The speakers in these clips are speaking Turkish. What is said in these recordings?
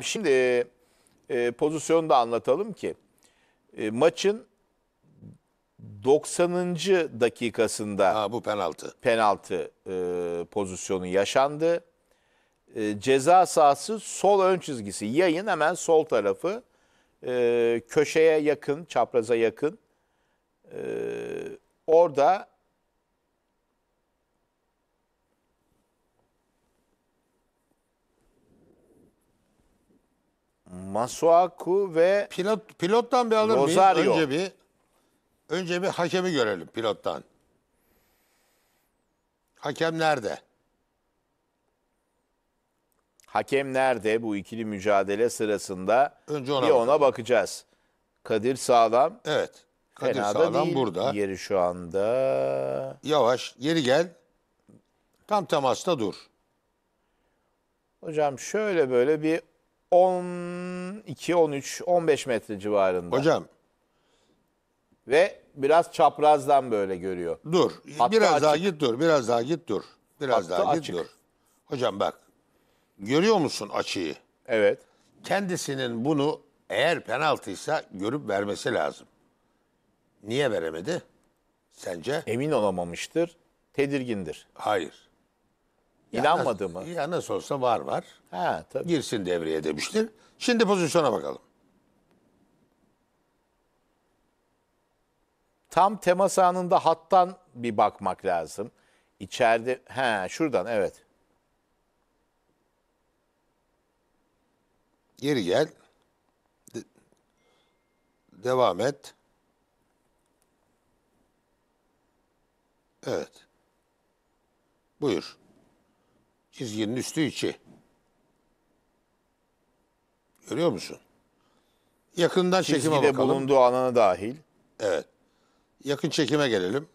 Şimdi e, pozisyonu da anlatalım ki e, maçın 90. dakikasında Ha bu penaltı. penaltı e, pozisyonu yaşandı. E, ceza sahası sol ön çizgisi. Yayın hemen sol tarafı e, köşeye yakın, çapraza yakın. E, orada Masuaku ve Pilot, pilottan bir alır mıyız? Önce bir, önce bir hakemi görelim pilottan. Hakem nerede? hakem nerede bu ikili mücadele sırasında Önce ona bir ona bakalım. bakacağız. Kadir Sağlam. Evet. Kadir fena Sağlam değil burada. Yeri şu anda. Yavaş yeri gel. Tam temasta dur. Hocam şöyle böyle bir 10 12, 13, 15 metre civarında. Hocam Ve biraz çaprazdan böyle görüyor. dur. Hattı biraz daha git dur. Biraz daha git dur. Biraz Hattı daha git dur. Hocam bak. Görüyor musun açıyı? Evet. Kendisinin bunu eğer penaltıysa görüp vermesi lazım. Niye veremedi? Sence? Emin olamamıştır, tedirgindir. Hayır. İnanmadı ya, mı? Ya nasıl olsa var var. Ha, tabii. Girsin devreye demiştir. Şimdi pozisyona bakalım. Tam temas anında hattan bir bakmak lazım. İçeride, he şuradan evet. Geri gel. De- devam et. Evet. Buyur çizginin üstü içi. Görüyor musun? Yakından Çizgide çekime bakalım. bulunduğu alana dahil. Evet. Yakın çekime gelelim.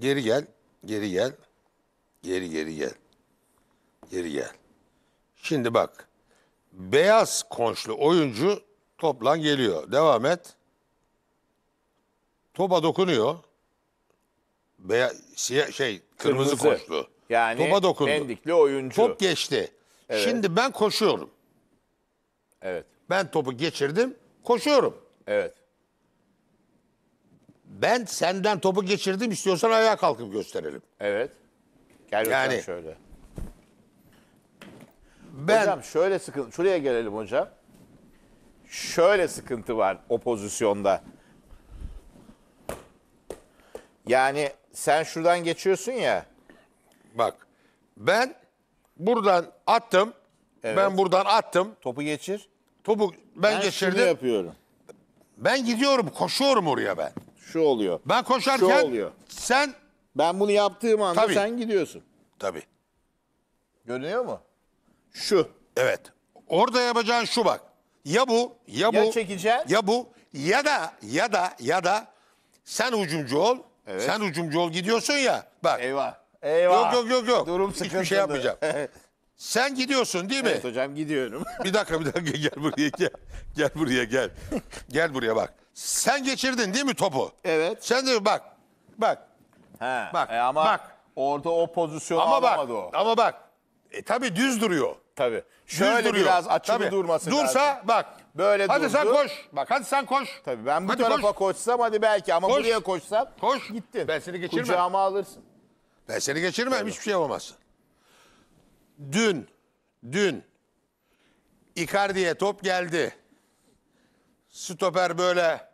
Geri gel, geri gel, geri geri gel, geri gel. Şimdi bak, beyaz konşlu oyuncu toplan geliyor. Devam et topa dokunuyor. Veya siyah şey kırmızı, Kırmızı. koştu. Yani Topa dokundu. Pendikli oyuncu. Top geçti. Evet. Şimdi ben koşuyorum. Evet. Ben topu geçirdim, koşuyorum. Evet. Ben senden topu geçirdim istiyorsan ayağa kalkıp gösterelim. Evet. Gel Yani- yani, şöyle. Ben Hocam şöyle sıkıntı. Şuraya gelelim hocam. Şöyle sıkıntı var o pozisyonda. Yani sen şuradan geçiyorsun ya. Bak ben buradan attım. Evet. Ben buradan attım. Topu geçir. Topu ben, ben şunu yapıyorum. Ben gidiyorum koşuyorum oraya ben. Şu oluyor. Ben koşarken Şu oluyor. sen Ben bunu yaptığım anda Tabii. sen gidiyorsun. tabii Görünüyor mu? Şu. evet orada yapacağın şu bak. Ya bu ya bu Ya çekeceğim. ya bu ya da ya da ya da sen hücumcu ol Evet. Sen hücumcu ol gidiyorsun ya. Bak. Eyvah. Eyvah. Yok yok yok yok. Durum sıkıntılı. Hiçbir şey yapmayacağım. Sen gidiyorsun değil mi? Evet hocam gidiyorum. bir dakika bir dakika gel buraya gel. Gel buraya gel. gel buraya bak. Sen geçirdin değil mi topu? Evet. Sen de bak. Bak. He. Bak. E ama bak. orada o pozisyonu ama alamadı bak, o. Ama bak. E tabii düz duruyor. Tabii. Şöyle düz duruyor. biraz açılı durması Dursa lazım. bak Böyle hadi durdu. sen koş. Bak hadi sen koş. Tabii ben bu hadi tarafa koş. koşsam hadi belki ama koş. buraya koşsam koş. gittin. Ben seni geçirmem. Kucağıma alırsın. Ben seni geçirmem Tabii. hiçbir şey olmaz. Dün, dün Icardi'ye top geldi. Stoper böyle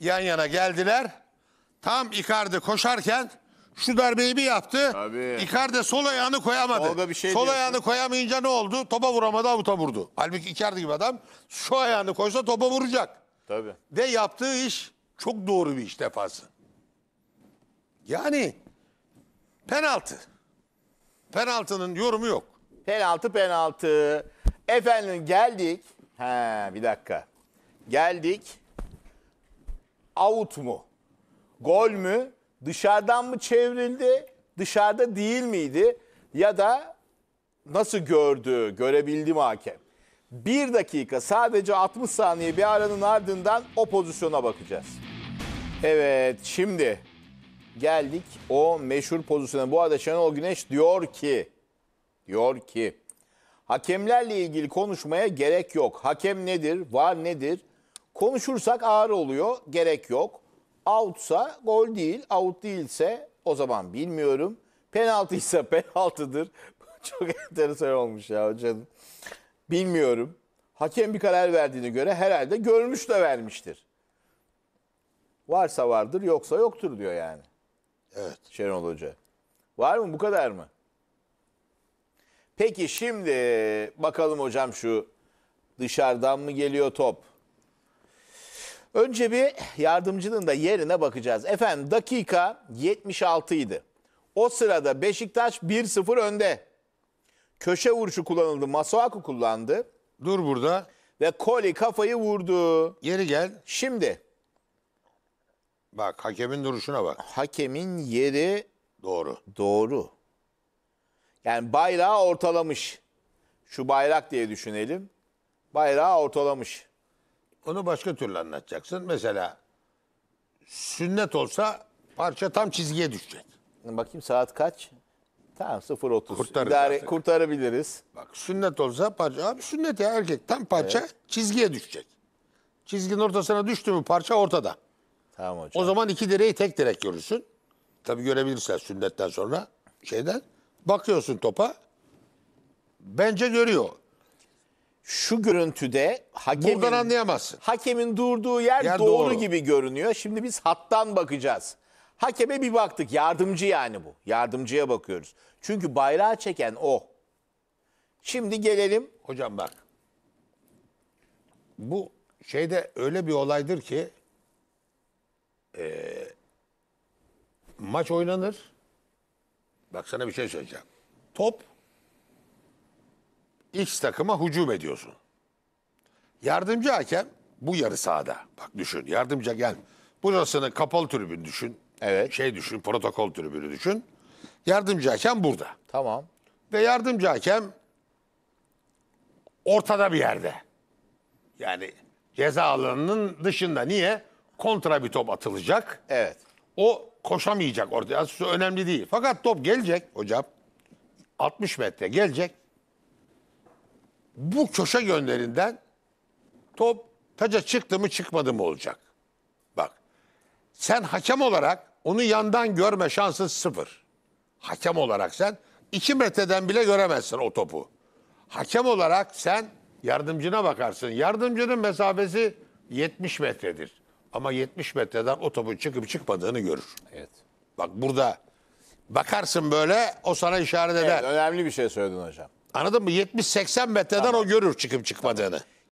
yan yana geldiler. Tam Icardi koşarken şu darbeyi bir yaptı. Tabii. Icardi sol ayağını koyamadı. Tolga bir şey sol diyorsun. ayağını koyamayınca ne oldu? Topa vuramadı avuta vurdu. Halbuki Icardi gibi adam şu ayağını koysa topa vuracak. Tabii. Ve yaptığı iş çok doğru bir iş defası. Yani penaltı. Penaltının yorumu yok. Penaltı penaltı. Efendim geldik. He bir dakika. Geldik. Out mu? Gol mü? dışarıdan mı çevrildi, dışarıda değil miydi ya da nasıl gördü, görebildi mi hakem? Bir dakika sadece 60 saniye bir aranın ardından o pozisyona bakacağız. Evet şimdi geldik o meşhur pozisyona. Bu arada Şenol Güneş diyor ki, diyor ki hakemlerle ilgili konuşmaya gerek yok. Hakem nedir, var nedir? Konuşursak ağır oluyor, gerek yok. Outsa gol değil, out değilse o zaman bilmiyorum. Penaltıysa penaltıdır. Çok enteresan olmuş ya hocam. Bilmiyorum. Hakem bir karar verdiğine göre herhalde görmüş de vermiştir. Varsa vardır, yoksa yoktur diyor yani. Evet. Şenol Hoca. Var mı? Bu kadar mı? Peki şimdi bakalım hocam şu dışarıdan mı geliyor top? Önce bir yardımcının da yerine bakacağız. Efendim dakika 76 idi. O sırada Beşiktaş 1-0 önde. Köşe vuruşu kullanıldı. Masuaku kullandı. Dur burada. Ve Koli kafayı vurdu. Geri gel. Şimdi. Bak hakemin duruşuna bak. Hakemin yeri Doğru. doğru. Yani bayrağı ortalamış. Şu bayrak diye düşünelim. Bayrağı ortalamış. Onu başka türlü anlatacaksın. Mesela sünnet olsa parça tam çizgiye düşecek. Bakayım saat kaç? Tamam 0.30. Kurtarırız İdare, kurtarabiliriz. Bak sünnet olsa parça. Abi sünnet ya erkek tam parça evet. çizgiye düşecek. Çizginin ortasına düştü mü parça ortada. Tamam hocam. O zaman iki direği tek direk görürsün. Tabi görebilirsin sünnetten sonra şeyden. Bakıyorsun topa. Bence görüyor şu görüntüde hakemin, Buradan anlayamazsın. hakemin durduğu yer, Yer doğru, doğru. gibi görünüyor. Şimdi biz hattan bakacağız. Hakeme bir baktık. Yardımcı yani bu. Yardımcıya bakıyoruz. Çünkü bayrağı çeken o. Şimdi gelelim. Hocam bak. Bu şeyde öyle bir olaydır ki eee, maç oynanır. Baksana bir şey söyleyeceğim. Top X takıma hücum ediyorsun. Yardımcı hakem bu yarı sahada. Bak düşün yardımcı hakem. Burasını kapalı tribün düşün. Evet. Şey düşün protokol tribünü düşün. Yardımcı hakem burada. Tamam. Ve yardımcı hakem ortada bir yerde. Yani ceza alanının dışında. Niye? Kontra bir top atılacak. Evet. O koşamayacak orada. Aslında önemli değil. Fakat top gelecek hocam. 60 metre gelecek bu köşe yönlerinden top taca çıktı mı çıkmadı mı olacak. Bak sen hakem olarak onu yandan görme şansın sıfır. Hakem olarak sen iki metreden bile göremezsin o topu. Hakem olarak sen yardımcına bakarsın. Yardımcının mesafesi 70 metredir. Ama 70 metreden o topun çıkıp çıkmadığını görür. Evet. Bak burada bakarsın böyle o sana işaret eder. Evet, önemli bir şey söyledin hocam. Anladın mı? 70-80 metreden o görür çıkıp çıkmadığını.